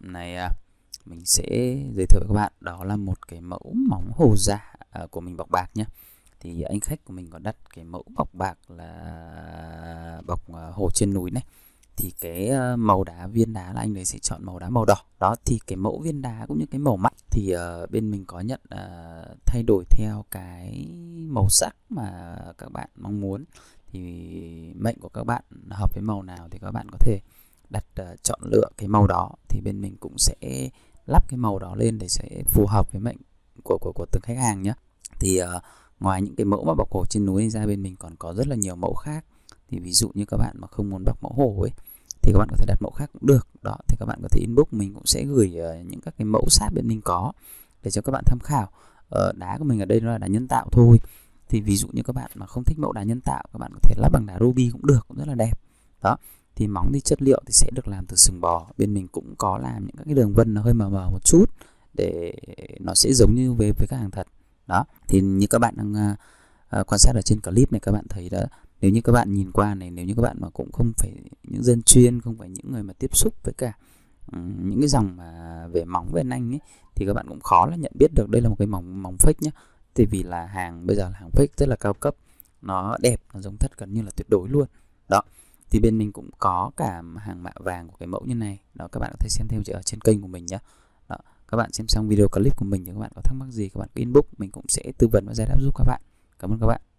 này à, mình sẽ giới thiệu với các bạn đó là một cái mẫu móng hồ giả dạ, à, của mình bọc bạc nhé thì anh khách của mình có đặt cái mẫu bọc bạc là bọc à, hồ trên núi này thì cái màu đá viên đá là anh ấy sẽ chọn màu đá màu đỏ đó thì cái mẫu viên đá cũng như cái màu mắt thì bên mình có nhận thay đổi theo cái màu sắc mà các bạn mong muốn thì mệnh của các bạn hợp với màu nào thì các bạn có thể đặt uh, chọn lựa cái màu đó thì bên mình cũng sẽ lắp cái màu đó lên để sẽ phù hợp với mệnh của của của từng khách hàng nhé thì uh, ngoài những cái mẫu mà bọc cổ trên núi ra bên mình còn có rất là nhiều mẫu khác thì ví dụ như các bạn mà không muốn bọc mẫu hổ ấy thì các bạn có thể đặt mẫu khác cũng được đó thì các bạn có thể inbox mình cũng sẽ gửi uh, những các cái mẫu sát bên mình có để cho các bạn tham khảo uh, đá của mình ở đây nó là đá nhân tạo thôi thì ví dụ như các bạn mà không thích mẫu đá nhân tạo các bạn có thể lắp bằng đá ruby cũng được cũng rất là đẹp đó thì móng thì chất liệu thì sẽ được làm từ sừng bò bên mình cũng có làm những các cái đường vân nó hơi mờ mờ một chút để nó sẽ giống như về với các hàng thật đó thì như các bạn đang uh, quan sát ở trên clip này các bạn thấy đã nếu như các bạn nhìn qua này nếu như các bạn mà cũng không phải những dân chuyên không phải những người mà tiếp xúc với cả những cái dòng mà về móng về nanh ấy thì các bạn cũng khó là nhận biết được đây là một cái móng móng fake nhé thì vì là hàng bây giờ là hàng fake rất là cao cấp nó đẹp nó giống thật gần như là tuyệt đối luôn đó thì bên mình cũng có cả hàng mạ vàng của cái mẫu như này đó các bạn có thể xem thêm ở trên kênh của mình nhé các bạn xem xong video clip của mình thì các bạn có thắc mắc gì các bạn inbox mình cũng sẽ tư vấn và giải đáp giúp các bạn cảm ơn các bạn